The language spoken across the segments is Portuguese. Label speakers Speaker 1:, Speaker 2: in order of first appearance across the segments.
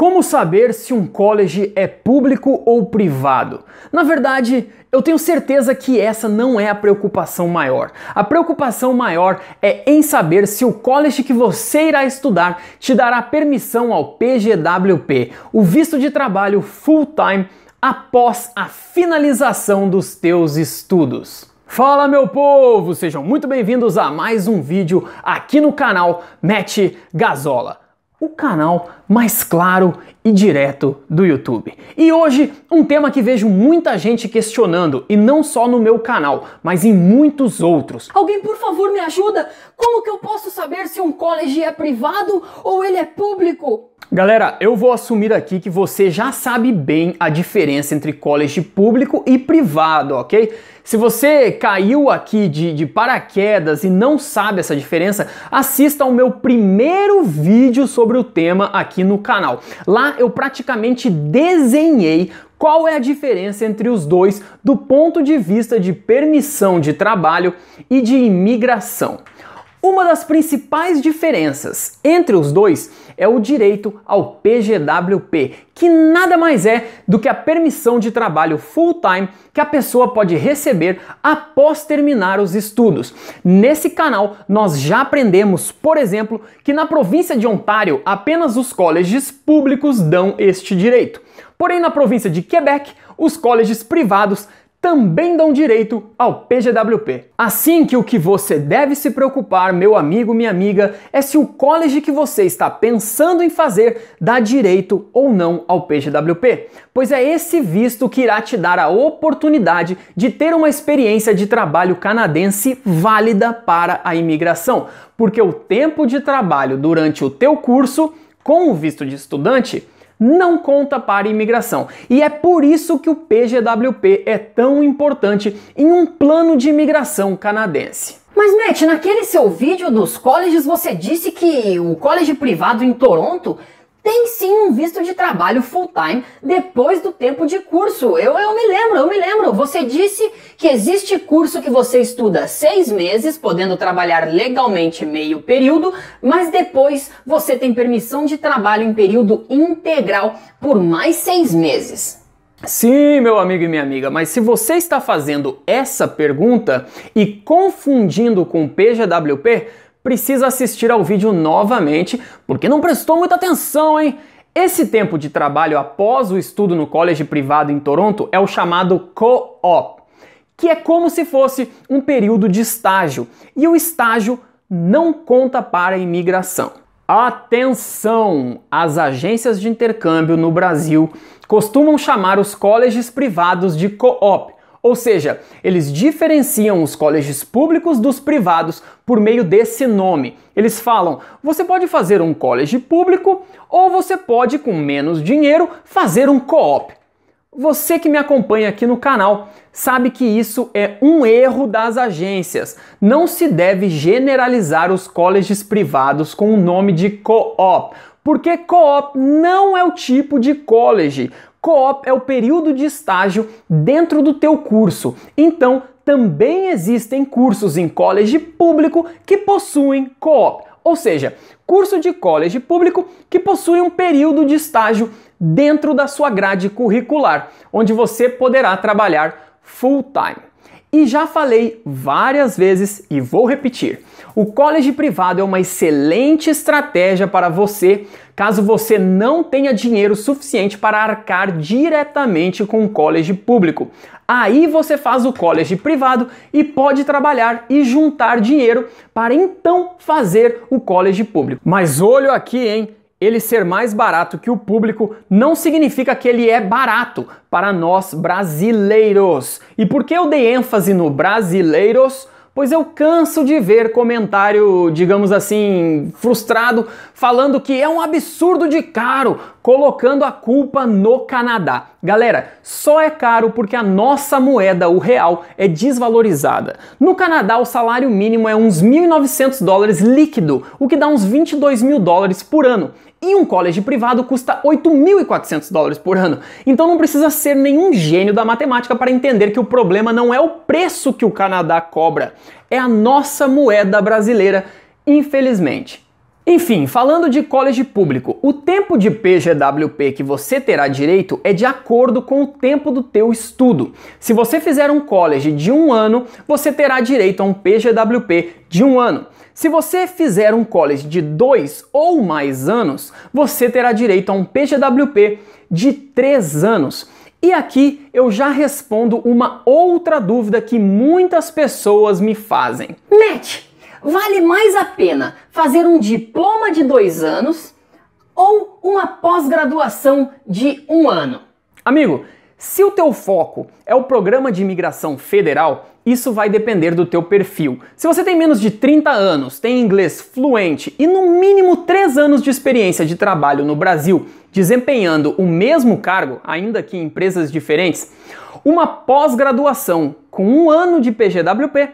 Speaker 1: Como saber se um college é público ou privado? Na verdade, eu tenho certeza que essa não é a preocupação maior. A preocupação maior é em saber se o college que você irá estudar te dará permissão ao PGWP, o visto de trabalho full-time após a finalização dos teus estudos. Fala meu povo, sejam muito bem-vindos a mais um vídeo aqui no canal Match Gasola, o canal mais claro e direto do YouTube. E hoje, um tema que vejo muita gente questionando, e não só no meu canal, mas em muitos outros. Alguém, por favor, me ajuda? Como que eu posso saber se um college é privado ou ele é público? Galera, eu vou assumir aqui que você já sabe bem a diferença entre college público e privado, ok? Se você caiu aqui de, de paraquedas e não sabe essa diferença, assista ao meu primeiro vídeo sobre o tema aqui aqui no canal. Lá eu praticamente desenhei qual é a diferença entre os dois do ponto de vista de permissão de trabalho e de imigração. Uma das principais diferenças entre os dois é o direito ao PGWP, que nada mais é do que a permissão de trabalho full-time que a pessoa pode receber após terminar os estudos. Nesse canal, nós já aprendemos, por exemplo, que na província de Ontário apenas os colleges públicos dão este direito. Porém, na província de Quebec, os colleges privados também dão direito ao PGWP. Assim que o que você deve se preocupar, meu amigo, minha amiga, é se o college que você está pensando em fazer dá direito ou não ao PGWP, pois é esse visto que irá te dar a oportunidade de ter uma experiência de trabalho canadense válida para a imigração, porque o tempo de trabalho durante o teu curso com o visto de estudante não conta para imigração. E é por isso que o PGWP é tão importante em um plano de imigração canadense. Mas, Net, naquele seu vídeo dos colleges você disse que o college privado em Toronto tem sim um visto de trabalho full-time depois do tempo de curso. Eu, eu me lembro, eu me lembro. Você disse que existe curso que você estuda seis meses, podendo trabalhar legalmente meio período, mas depois você tem permissão de trabalho em período integral por mais seis meses. Sim, meu amigo e minha amiga, mas se você está fazendo essa pergunta e confundindo com PGWP, precisa assistir ao vídeo novamente, porque não prestou muita atenção, hein? Esse tempo de trabalho após o estudo no college privado em Toronto é o chamado co-op, que é como se fosse um período de estágio, e o estágio não conta para a imigração. Atenção! As agências de intercâmbio no Brasil costumam chamar os colleges privados de co-op, ou seja, eles diferenciam os colégios públicos dos privados por meio desse nome. Eles falam: você pode fazer um colégio público ou você pode, com menos dinheiro, fazer um co-op. Você que me acompanha aqui no canal sabe que isso é um erro das agências. Não se deve generalizar os colégios privados com o nome de co-op, porque co-op não é o tipo de college. Co-op é o período de estágio dentro do teu curso. Então, também existem cursos em college público que possuem co-op, ou seja, curso de college público que possui um período de estágio dentro da sua grade curricular, onde você poderá trabalhar full time. E já falei várias vezes e vou repetir. O college privado é uma excelente estratégia para você caso você não tenha dinheiro suficiente para arcar diretamente com o college público. Aí você faz o college privado e pode trabalhar e juntar dinheiro para então fazer o college público. Mas olho aqui, hein? ele ser mais barato que o público não significa que ele é barato para nós brasileiros. E por que eu dei ênfase no brasileiros? pois eu canso de ver comentário, digamos assim, frustrado, falando que é um absurdo de caro, colocando a culpa no Canadá. Galera, só é caro porque a nossa moeda, o real, é desvalorizada. No Canadá, o salário mínimo é uns 1.900 dólares líquido, o que dá uns 22 mil dólares por ano em um college privado custa 8.400 dólares por ano. Então não precisa ser nenhum gênio da matemática para entender que o problema não é o preço que o Canadá cobra, é a nossa moeda brasileira, infelizmente. Enfim, falando de college público, o tempo de PGWP que você terá direito é de acordo com o tempo do teu estudo. Se você fizer um college de um ano, você terá direito a um PGWP de um ano. Se você fizer um college de dois ou mais anos, você terá direito a um PGWP de três anos. E aqui eu já respondo uma outra dúvida que muitas pessoas me fazem. Net, vale mais a pena fazer um diploma de dois anos ou uma pós-graduação de um ano? Amigo, se o teu foco é o programa de imigração federal, isso vai depender do teu perfil. Se você tem menos de 30 anos, tem inglês fluente e no mínimo 3 anos de experiência de trabalho no Brasil, desempenhando o mesmo cargo, ainda que em empresas diferentes, uma pós-graduação com um ano de PGWP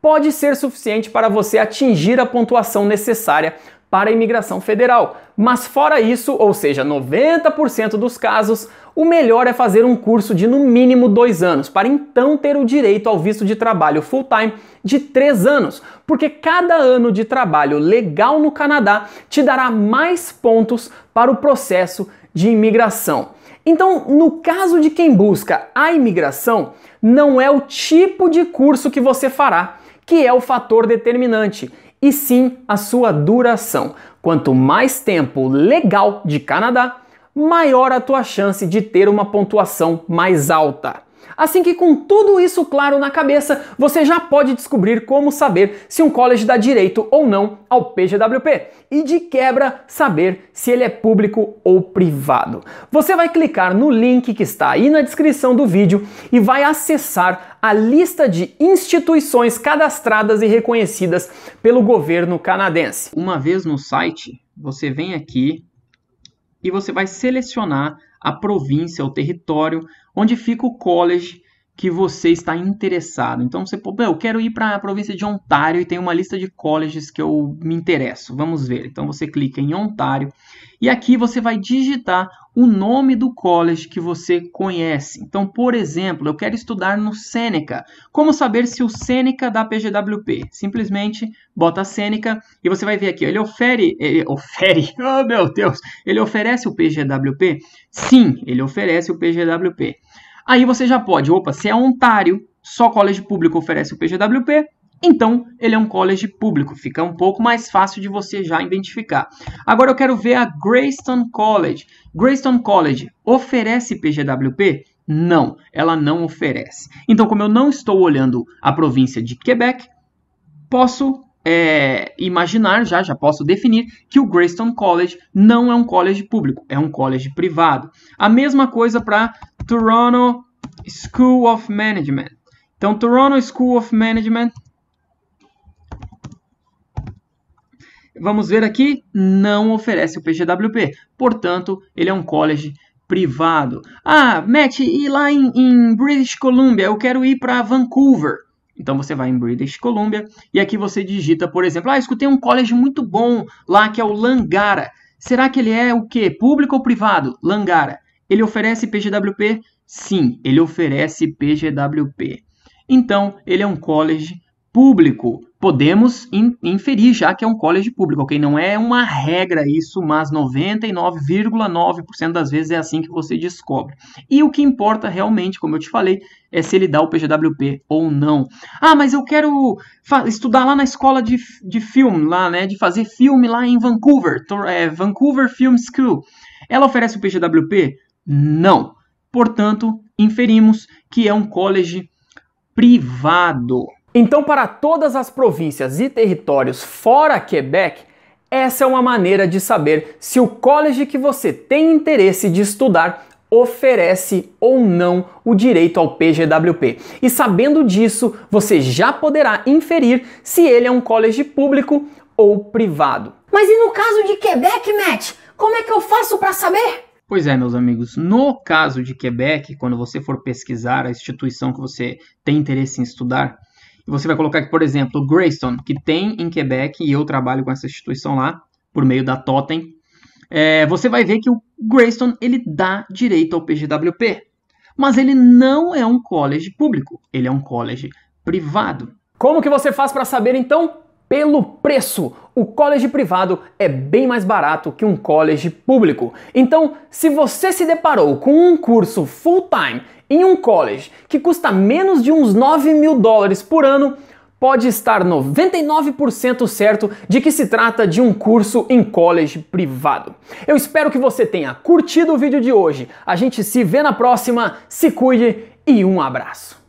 Speaker 1: pode ser suficiente para você atingir a pontuação necessária para a imigração federal. Mas fora isso, ou seja, 90% dos casos, o melhor é fazer um curso de no mínimo dois anos, para então ter o direito ao visto de trabalho full-time de três anos, porque cada ano de trabalho legal no Canadá te dará mais pontos para o processo de imigração. Então, no caso de quem busca a imigração, não é o tipo de curso que você fará que é o fator determinante, e sim a sua duração. Quanto mais tempo legal de Canadá, maior a tua chance de ter uma pontuação mais alta. Assim que, com tudo isso claro na cabeça, você já pode descobrir como saber se um college dá direito ou não ao PGWP e, de quebra, saber se ele é público ou privado. Você vai clicar no link que está aí na descrição do vídeo e vai acessar a lista de instituições cadastradas e reconhecidas pelo governo canadense. Uma vez no site, você vem aqui e você vai selecionar a província, o território onde fica o college que você está interessado. Então você, pô, eu quero ir para a província de Ontário e tem uma lista de colleges que eu me interesso. Vamos ver. Então você clica em Ontário e aqui você vai digitar o nome do college que você conhece. Então, por exemplo, eu quero estudar no Seneca. Como saber se o Seneca dá PGWP? Simplesmente bota Seneca e você vai ver aqui. Ele oferece? ele oh meu Deus, ele oferece o PGWP? Sim, ele oferece o PGWP. Aí você já pode, opa, se é Ontário, só college público oferece o PGWP, então, ele é um college público, fica um pouco mais fácil de você já identificar. Agora eu quero ver a Greyston College. Greyston College oferece PGWP? Não, ela não oferece. Então, como eu não estou olhando a província de Quebec, posso é, imaginar, já, já posso definir, que o Greyston College não é um college público, é um college privado. A mesma coisa para Toronto School of Management. Então, Toronto School of Management vamos ver aqui, não oferece o PGWP. Portanto, ele é um college privado. Ah, Matt, e lá em, em British Columbia, eu quero ir para Vancouver. Então você vai em British Columbia e aqui você digita, por exemplo, ah, escutei um college muito bom lá que é o Langara. Será que ele é o quê? Público ou privado? Langara. Ele oferece PGWP? Sim, ele oferece PGWP. Então, ele é um college público podemos in, inferir já que é um college público, ok? Não é uma regra isso, mas 99,9% das vezes é assim que você descobre. E o que importa realmente, como eu te falei, é se ele dá o PGWP ou não. Ah, mas eu quero estudar lá na escola de, de filme, lá, né? De fazer filme lá em Vancouver, é, Vancouver Film School. Ela oferece o PGWP? Não. Portanto, inferimos que é um college privado. Então, para todas as províncias e territórios fora Quebec, essa é uma maneira de saber se o college que você tem interesse de estudar oferece ou não o direito ao PGWP. E sabendo disso, você já poderá inferir se ele é um college público ou privado. Mas e no caso de Quebec, Matt? Como é que eu faço para saber? Pois é, meus amigos, no caso de Quebec, quando você for pesquisar a instituição que você tem interesse em estudar, você vai colocar aqui, por exemplo, Greystone, que tem em Quebec, e eu trabalho com essa instituição lá, por meio da Totem. É, você vai ver que o Greystone ele dá direito ao PGWP, mas ele não é um college público, ele é um college privado. Como que você faz para saber então? pelo preço. O college privado é bem mais barato que um college público. Então, se você se deparou com um curso full-time em um college que custa menos de uns 9 mil dólares por ano, pode estar 99% certo de que se trata de um curso em college privado. Eu espero que você tenha curtido o vídeo de hoje. A gente se vê na próxima, se cuide e um abraço.